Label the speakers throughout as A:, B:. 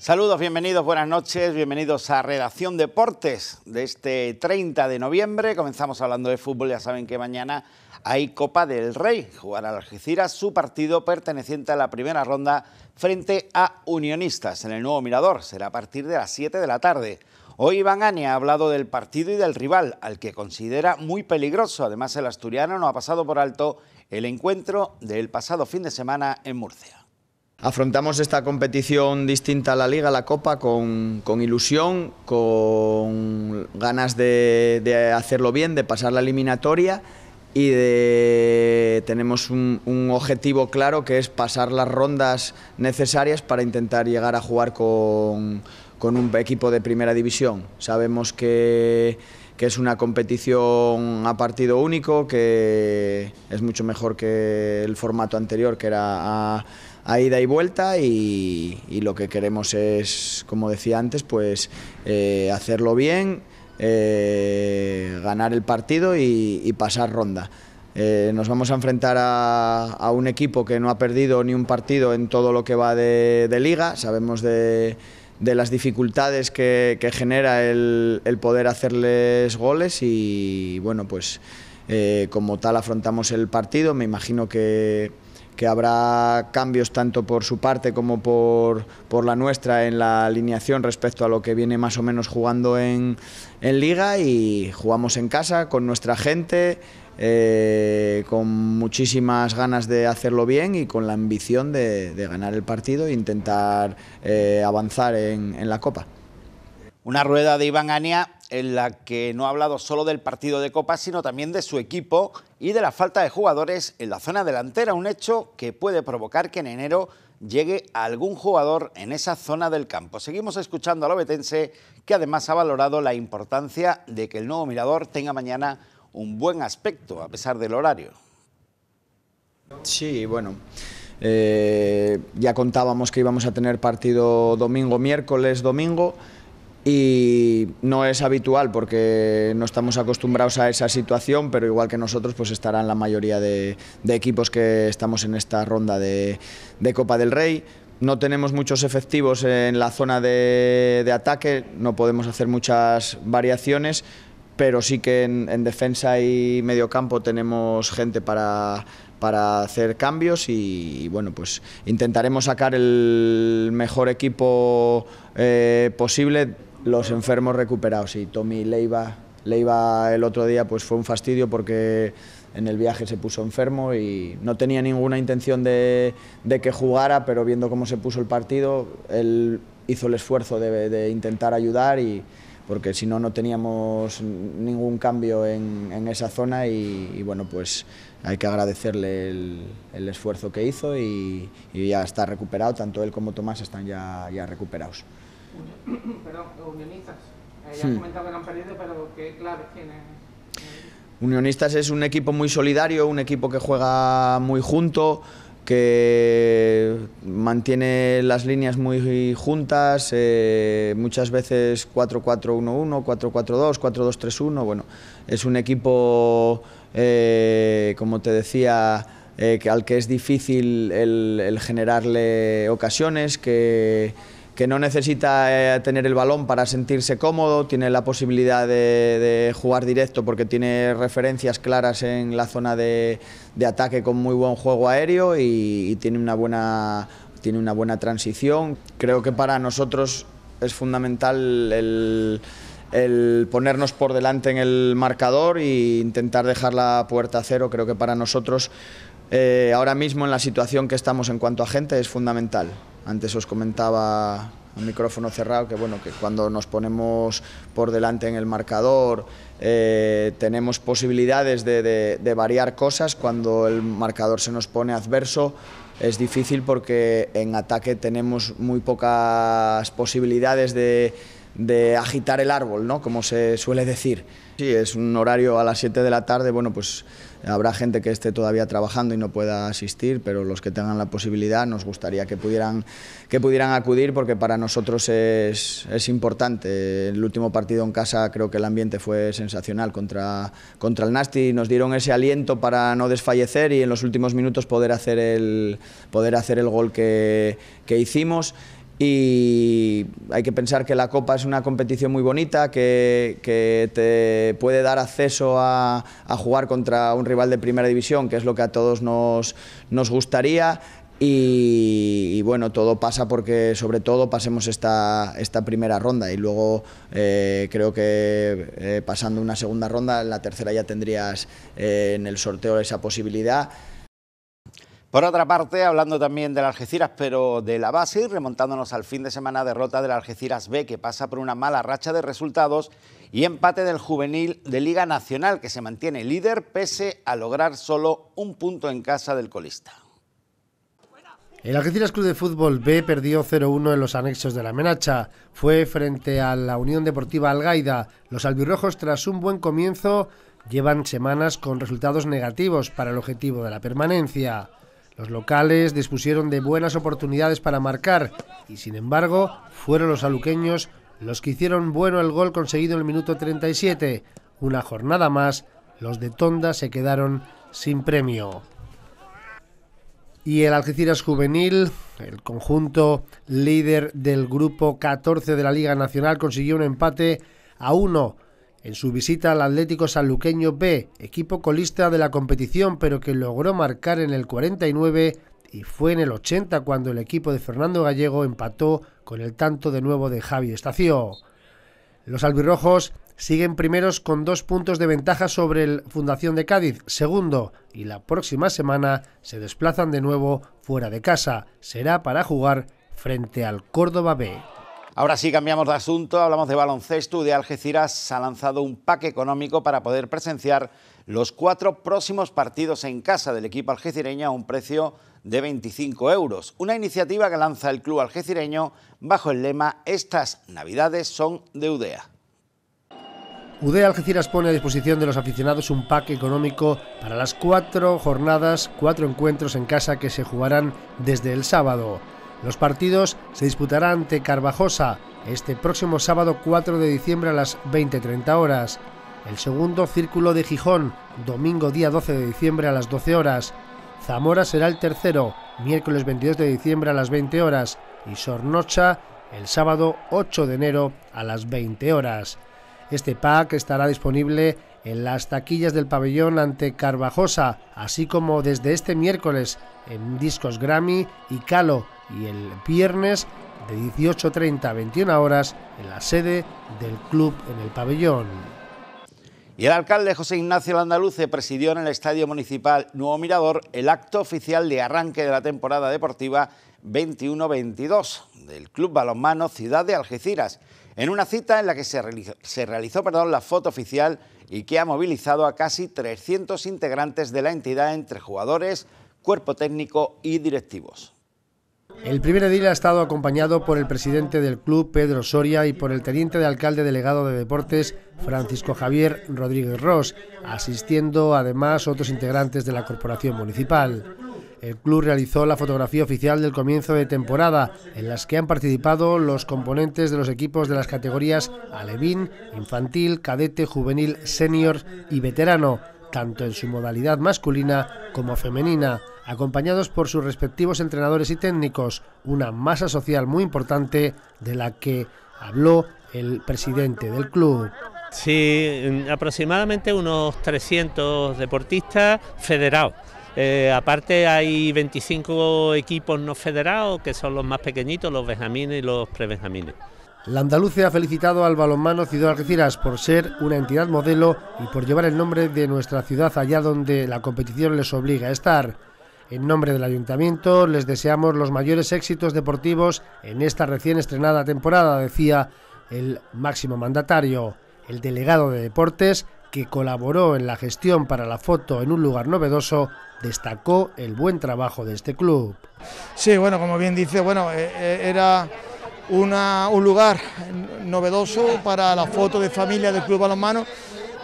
A: Saludos, bienvenidos, buenas noches, bienvenidos a Redacción Deportes de este 30 de noviembre. Comenzamos hablando de fútbol, ya saben que mañana hay Copa del Rey. Jugará Algeciras su partido perteneciente a la primera ronda frente a Unionistas en el nuevo Mirador. Será a partir de las 7 de la tarde. Hoy Iván Ani ha hablado del partido y del rival, al que considera muy peligroso. Además, el asturiano no ha pasado por alto el encuentro del pasado fin de semana en Murcia.
B: Afrontamos esta competición distinta a la Liga, a la Copa, con, ilusión, con ganas de, hacerlo bien, de pasar la eliminatoria y tenemos un, objetivo claro que es pasar las rondas necesarias para intentar llegar a jugar con, un equipo de primera división. Sabemos que que es una competición a partido único, que es mucho mejor que el formato anterior, que era a a ida y vuelta y, lo que queremos es, como decía antes, pues eh, hacerlo bien, eh, ganar el partido y, pasar ronda. Eh, nos vamos a enfrentar a, un equipo que no ha perdido ni un partido en todo lo que va de, liga, sabemos de, las dificultades que, genera el, poder hacerles goles y bueno, pues como tal afrontamos el partido, me imagino que que habrá cambios tanto por su parte como por, por, la nuestra en la alineación respecto a lo que viene más o menos jugando en, en liga y jugamos en casa con nuestra gente, eh, con muchísimas ganas de hacerlo bien y con la ambición de, ganar el partido e intentar eh, avanzar en, en la Copa.
A: Una rueda de Iván Ania en la que no ha hablado solo del partido de Copa, sino también de su equipo y de la falta de jugadores en la zona delantera, un hecho que puede provocar que en enero llegue algún jugador en esa zona del campo. Seguimos escuchando al obetense, que además ha valorado la importancia de que el nuevo mirador tenga mañana un buen aspecto, a pesar del horario.
B: Sí, bueno. Eh, ya contábamos que íbamos a tener partido domingo, miércoles, domingo y no es habitual porque no estamos acostumbrados a esa situación, pero igual que nosotros, pues estarán la mayoría de, equipos que estamos en esta ronda de, Copa del Rey. No tenemos muchos efectivos en la zona de, ataque, no podemos hacer muchas variaciones, pero sí que en, defensa y medio campo tenemos gente para, para hacer cambios y, bueno, pues intentaremos sacar el mejor equipo eh, posible los enfermos recuperados. Y Tommy Leiva, Leiva el otro día pues fue un fastidio porque en el viaje se puso enfermo y no tenía ninguna intención de, que jugara, pero viendo cómo se puso el partido, él hizo el esfuerzo de, intentar ayudar y porque si no, no teníamos ningún cambio en, esa zona y, bueno, pues hay que agradecerle el, esfuerzo que hizo y, ya está recuperado, tanto él como Tomás están ya recuperados.
C: unionistas. Eh, pero eh.
B: Unionistas es un equipo muy solidario, un equipo que juega muy junto, que mantiene las líneas muy juntas, eh, muchas veces 4-4-1-1, 4-4-2, 4-2-3-1. Bueno, es un equipo, como te decía, que, al que es difícil el, el generarle ocasiones, que que no necesita eh, tener el balón para sentirse cómodo, tiene la posibilidad de, jugar directo porque tiene referencias claras en la zona de, ataque con muy buen juego aéreo y, tiene, una buena, tiene una buena transición. Creo que para nosotros es fundamental el ponernos por delante en el marcador e intentar dejar la puerta a cero, creo que para nosotros eh, ahora mismo en la situación que estamos en cuanto a gente es fundamental. Antes os comentaba a micrófono cerrado que bueno que cuando nos ponemos por delante en el marcador eh, tenemos posibilidades de, variar cosas cuando el marcador se nos pone adverso es difícil porque en ataque tenemos muy pocas posibilidades de, agitar el árbol, ¿no? Como se suele decir. Sí, es un horario a las 7 de la tarde, bueno, pues Habrá gente que esté todavía trabajando y no pueda asistir, pero los que tengan la posibilidad nos gustaría que pudieran, que pudieran acudir porque para nosotros es, es importante. El último partido en casa creo que el ambiente fue sensacional contra, contra el Nasti. Nos dieron ese aliento para no desfallecer y en los últimos minutos poder hacer el, poder hacer el gol que, que hicimos y hay que pensar que la Copa es una competición muy bonita, que, te puede dar acceso a, jugar contra un rival de primera división, que es lo que a todos nos, nos gustaría. Y, bueno, todo pasa porque sobre todo pasemos esta, primera ronda y luego eh, creo que eh, pasando una segunda ronda, en la tercera ya tendrías eh, en el sorteo esa posibilidad.
A: Por otra parte, hablando también del Algeciras, pero de la base, remontándonos al fin de semana derrota del Algeciras B, que pasa por una mala racha de resultados, y empate del juvenil de Liga Nacional, que se mantiene líder pese a lograr solo un punto en casa del colista.
C: El Algeciras Club de Fútbol B perdió 0-1 en los anexos de la Menacha. Fue frente a la Unión Deportiva Algaida. Los albirrojos, tras un buen comienzo, llevan semanas con resultados negativos para el objetivo de la permanencia. Los locales dispusieron de buenas oportunidades para marcar y sin embargo fueron los aluqueños los que hicieron bueno el gol conseguido en el minuto 37. Una jornada más, los de Tonda se quedaron sin premio. Y el Algeciras Juvenil, el conjunto líder del grupo 14 de la Liga Nacional, consiguió un empate a uno en su visita al Atlético Sanluqueño B, equipo colista de la competición pero que logró marcar en el 49 y fue en el 80 cuando el equipo de Fernando Gallego empató con el tanto de nuevo de Javi Estacio. Los albirrojos siguen primeros con dos puntos de ventaja sobre el Fundación de Cádiz, segundo, y la próxima semana se desplazan de nuevo fuera de casa. Será para jugar frente al Córdoba B.
A: Ahora sí cambiamos de asunto, hablamos de baloncesto. De Algeciras ha lanzado un pack económico para poder presenciar los cuatro próximos partidos en casa del equipo algecireño a un precio de 25 euros. Una iniciativa que lanza el club algecireño bajo el lema Estas Navidades son de UDEA.
C: UDEA Algeciras pone a disposición de los aficionados un pack económico para las cuatro jornadas, cuatro encuentros en casa que se jugarán desde el sábado. Los partidos se disputarán ante Carvajosa este próximo sábado 4 de diciembre a las 20.30 horas. El segundo Círculo de Gijón, domingo día 12 de diciembre a las 12 horas. Zamora será el tercero, miércoles 22 de diciembre a las 20 horas. Y Sornocha el sábado 8 de enero a las 20 horas. Este pack estará disponible en las taquillas del pabellón ante Carvajosa, así como desde este miércoles en discos Grammy y Calo y el viernes de 18.30 a 21 horas en la sede del club en el pabellón.
A: Y el alcalde José Ignacio Landaluce presidió en el Estadio Municipal Nuevo Mirador el acto oficial de arranque de la temporada deportiva 21-22 del Club Balonmano Ciudad de Algeciras, en una cita en la que se realizó, se realizó perdón, la foto oficial y que ha movilizado a casi 300 integrantes de la entidad entre jugadores, cuerpo técnico y directivos.
C: El primer edil ha estado acompañado por el presidente del club, Pedro Soria, y por el teniente de alcalde delegado de deportes, Francisco Javier Rodríguez Ross, asistiendo además otros integrantes de la corporación municipal. El club realizó la fotografía oficial del comienzo de temporada, en las que han participado los componentes de los equipos de las categorías alevín, infantil, cadete, juvenil, senior y veterano, tanto en su modalidad masculina como femenina acompañados por sus respectivos entrenadores y técnicos, una masa social muy importante de la que habló el presidente del club. Sí, aproximadamente unos 300 deportistas federados. Eh, aparte hay 25 equipos no federados, que son los más pequeñitos, los benjamines y los prebenjamines. La Andalucía ha felicitado al balonmano Ciudad Algeciras por ser una entidad modelo y por llevar el nombre de nuestra ciudad allá donde la competición les obliga a estar. En nombre del ayuntamiento les deseamos los mayores éxitos deportivos en esta recién estrenada temporada, decía el máximo mandatario, el delegado de deportes que colaboró en la gestión para la foto en un lugar novedoso, destacó el buen trabajo de este club.
D: Sí, bueno, como bien dice, bueno, eh, eh, era un lugar novedoso para la foto de familia del club balonmano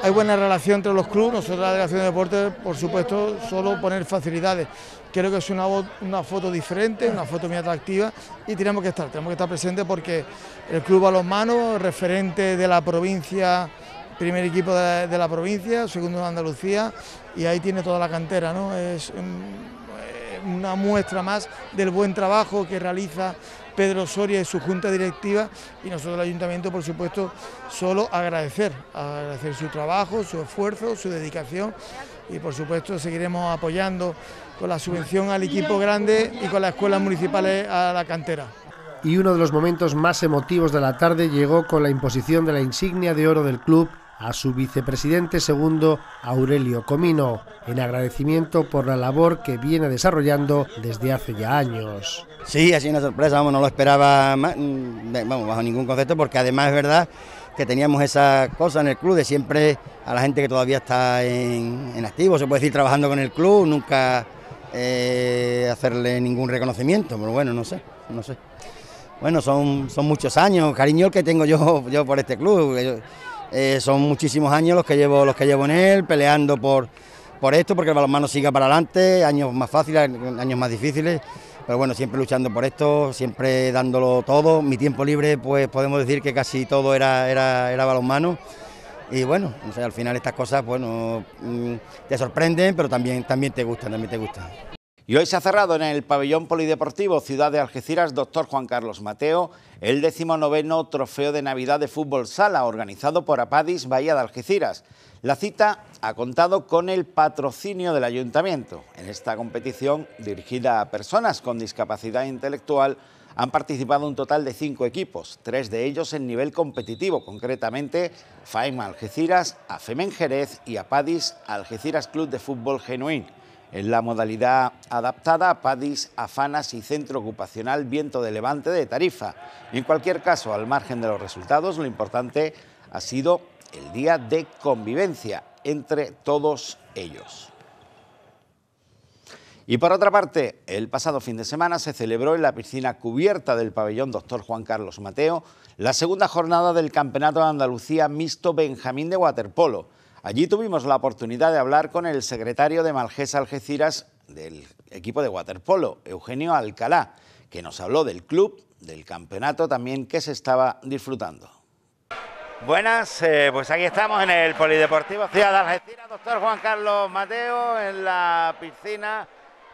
D: hay buena relación entre los clubes, nosotros la delegación de deporte, por supuesto, solo poner facilidades. Creo que es una, foto diferente, una foto muy atractiva y tenemos que estar, tenemos que estar presentes porque el club a los manos... referente de la provincia, primer equipo de, de la provincia, segundo de Andalucía y ahí tiene toda la cantera, ¿no? Es mm, eh, una muestra más del buen trabajo que realiza Pedro Soria y su junta directiva y nosotros el ayuntamiento, por supuesto, solo agradecer, agradecer su trabajo, su esfuerzo, su dedicación y por supuesto seguiremos apoyando con la subvención al equipo grande y con las escuelas municipales a la cantera. Y uno de los
C: momentos más emotivos de la tarde llegó con la imposición de la insignia de oro del club a su vicepresidente segundo Aurelio Comino, en agradecimiento por la labor que viene desarrollando desde hace ya años.
A: Sí, ha sido una sorpresa, vamos, no lo esperaba más, mm, vamos, bajo ningún concepto, porque además es verdad que teníamos esa cosa en el club de siempre a la gente que todavía está en, activo, se puede decir trabajando con el club, nunca eh, hacerle ningún reconocimiento, pero bueno, no sé, no sé. Bueno, son, son muchos años, cariño que tengo yo, yo por este club. Eh, son muchísimos años los que llevo, los que llevo en él, peleando por, esto, porque el balonmano siga para adelante, años más fáciles, años más difíciles, pero bueno, siempre luchando por esto, siempre dándolo todo. Mi tiempo libre, pues podemos decir que casi todo era, era, balonmano. Y bueno, al final estas cosas, bueno, mm, te sorprenden, pero también, también te gustan, también te gustan. Y hoy se ha cerrado en el pabellón polideportivo Ciudad de Algeciras Doctor Juan Carlos Mateo el decimonoveno Trofeo de Navidad de Fútbol Sala organizado por Apadis Bahía de Algeciras. La cita ha contado con el patrocinio del ayuntamiento. En esta competición, dirigida a personas con discapacidad intelectual, han participado un total de cinco equipos, tres de ellos en nivel competitivo, concretamente FAIM Algeciras, AFEMEN Jerez y APADIS Algeciras Club de Fútbol Genuín. En la modalidad adaptada a PADIS, AFANAS y Centro Ocupacional Viento de Levante de Tarifa. Y en cualquier caso, al margen de los resultados, lo importante ha sido el día de convivencia entre todos ellos. Y por otra parte, el pasado fin de semana se celebró en la piscina cubierta del pabellón Doctor Juan Carlos Mateo la segunda jornada del Campeonato de Andalucía Mixto Benjamín de Waterpolo. Allí tuvimos la oportunidad de hablar con el secretario de Malgés Algeciras del equipo de waterpolo, Eugenio Alcalá, que nos habló del club, del campeonato también que se estaba disfrutando. Buenas, eh, pues aquí estamos en el Polideportivo Ciudad de Algeciras, doctor Juan Carlos Mateo, en la piscina,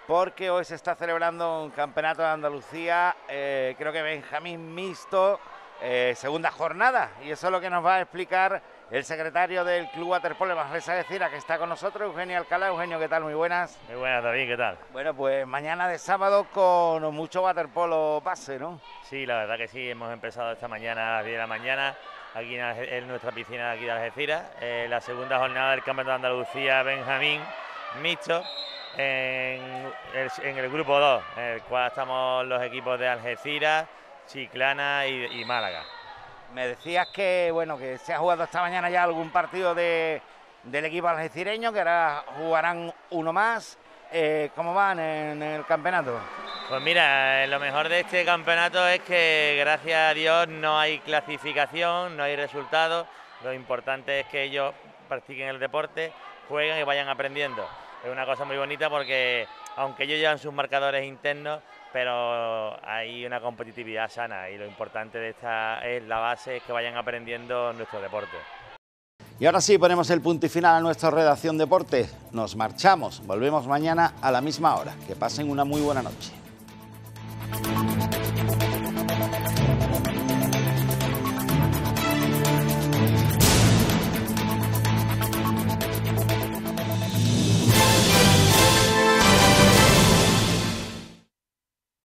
A: porque hoy se está celebrando un campeonato de Andalucía, eh, creo que Benjamín Mixto, eh, segunda jornada, y eso es lo que nos va a explicar el secretario del Club Waterpolo a de a que está con nosotros, Eugenio Alcalá. Eugenio, ¿qué tal? Muy buenas. Muy buenas, David, ¿qué tal? Bueno, pues mañana de sábado con mucho waterpolo pase, ¿no? Sí, la verdad que sí, hemos empezado esta mañana a las 10 de la mañana, aquí en, nuestra piscina de aquí de Algeciras, eh, la segunda jornada del Campeonato de Andalucía Benjamín Mixto. En el, grupo 2, en el cual estamos los equipos de Algeciras, Chiclana y Málaga. Me decías que, bueno, que se ha jugado esta mañana ya algún partido de, del equipo algecireño, que ahora jugarán uno más. Eh, ¿Cómo van en el campeonato? Pues mira, eh, lo mejor de este campeonato es que gracias a Dios no hay clasificación, no hay resultados. Lo importante es que ellos practiquen el deporte, jueguen y vayan aprendiendo. Es una cosa muy bonita porque aunque ellos llevan sus marcadores internos, pero hay una competitividad sana y lo importante de esta es la base es que vayan
D: aprendiendo nuestro deporte.
A: Y ahora sí, ponemos el punto y final a nuestra redacción deporte. Nos marchamos, volvemos mañana a la misma hora. Que pasen una muy buena noche.